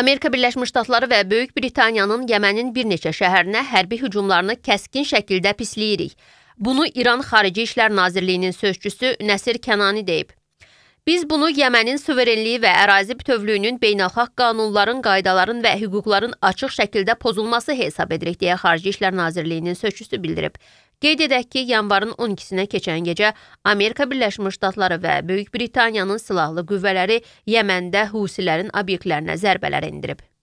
Amerika Birləşmiş Ştatları və Böyük Britaniyanın Yəmənin bir neçə şəhərinə hərbi hücumlarını kəskin şəkildə pisləyirik. Bunu İran Xarici İşlər Nazirliyinin sözçüsü Nəsir Kənani deyib. Biz bunu Yəmənin suverenliyi və ərazi bütövlüyünün beynəlxalq qanunların, qaydaların və hüquqların açıq şəkildə pozulması hesab edirik, deyə Xarici İşlər Nazirliyinin sözçüsü bildirib. Qeyd edək ki, yanvarın 12-sinə keçən gecə Amerika Birləşmiş Ştatları və Böyük Britaniyanın silahlı qüvvələri Yəməndə Husilərin obyektlərinə zərbələr indirib.